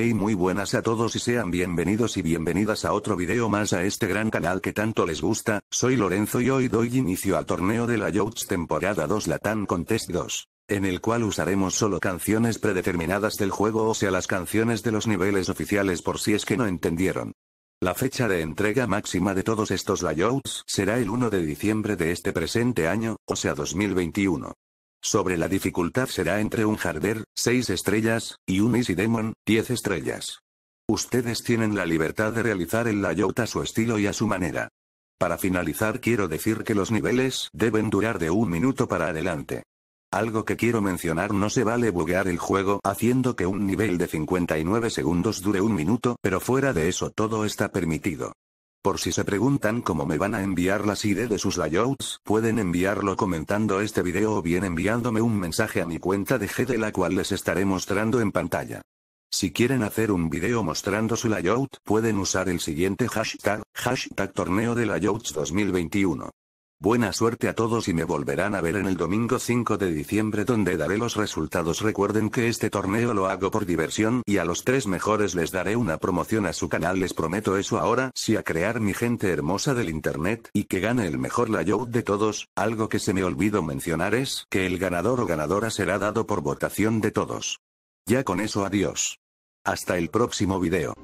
Hey muy buenas a todos y sean bienvenidos y bienvenidas a otro video más a este gran canal que tanto les gusta, soy Lorenzo y hoy doy inicio al torneo de la temporada 2 Latam Contest 2, en el cual usaremos solo canciones predeterminadas del juego o sea las canciones de los niveles oficiales por si es que no entendieron. La fecha de entrega máxima de todos estos layouts será el 1 de diciembre de este presente año, o sea 2021. Sobre la dificultad será entre un Harder, 6 estrellas, y un Easy Demon, 10 estrellas. Ustedes tienen la libertad de realizar el layout a su estilo y a su manera. Para finalizar quiero decir que los niveles deben durar de un minuto para adelante. Algo que quiero mencionar no se vale buguear el juego haciendo que un nivel de 59 segundos dure un minuto, pero fuera de eso todo está permitido. Por si se preguntan cómo me van a enviar las ID de sus layouts, pueden enviarlo comentando este video o bien enviándome un mensaje a mi cuenta de GD la cual les estaré mostrando en pantalla. Si quieren hacer un video mostrando su layout, pueden usar el siguiente hashtag, hashtag torneo de layouts 2021. Buena suerte a todos y me volverán a ver en el domingo 5 de diciembre donde daré los resultados. Recuerden que este torneo lo hago por diversión y a los tres mejores les daré una promoción a su canal. Les prometo eso ahora. Si a crear mi gente hermosa del internet y que gane el mejor layout de todos, algo que se me olvidó mencionar es que el ganador o ganadora será dado por votación de todos. Ya con eso adiós. Hasta el próximo video.